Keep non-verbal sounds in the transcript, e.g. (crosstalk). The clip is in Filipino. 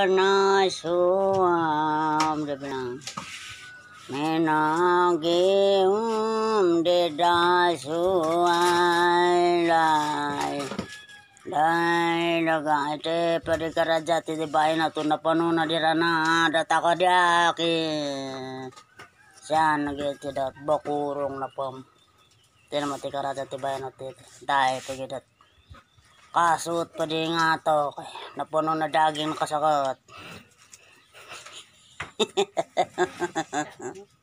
બનાશું મેના ગેહું ડેડાશું આય Dahil ite pwede ka rin dyan, iti bahay na ito um, na panuna dira na, data ka diyaki. Siyan, nag-iti dat, bakurong na pam. Iti naman iti ka rin dyan, iti bahay na ito, Kasuot pa din nga to. Napuno na daging kasakot. (laughs)